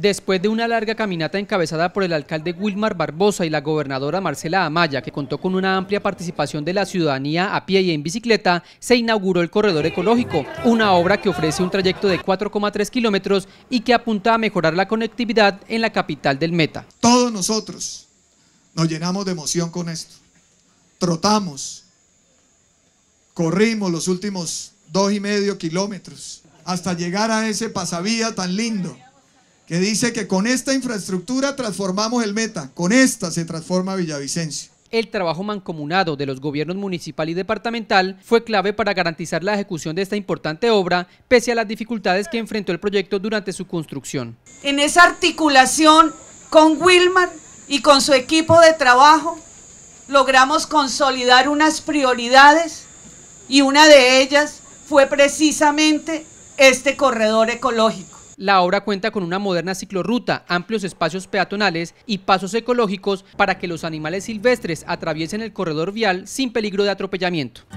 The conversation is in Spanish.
Después de una larga caminata encabezada por el alcalde Wilmar Barbosa y la gobernadora Marcela Amaya, que contó con una amplia participación de la ciudadanía a pie y en bicicleta, se inauguró el Corredor Ecológico, una obra que ofrece un trayecto de 4,3 kilómetros y que apunta a mejorar la conectividad en la capital del Meta. Todos nosotros nos llenamos de emoción con esto. Trotamos, corrimos los últimos dos y medio kilómetros hasta llegar a ese pasavía tan lindo que dice que con esta infraestructura transformamos el meta, con esta se transforma Villavicencio. El trabajo mancomunado de los gobiernos municipal y departamental fue clave para garantizar la ejecución de esta importante obra, pese a las dificultades que enfrentó el proyecto durante su construcción. En esa articulación con Wilmar y con su equipo de trabajo, logramos consolidar unas prioridades y una de ellas fue precisamente este corredor ecológico la obra cuenta con una moderna ciclorruta, amplios espacios peatonales y pasos ecológicos para que los animales silvestres atraviesen el corredor vial sin peligro de atropellamiento.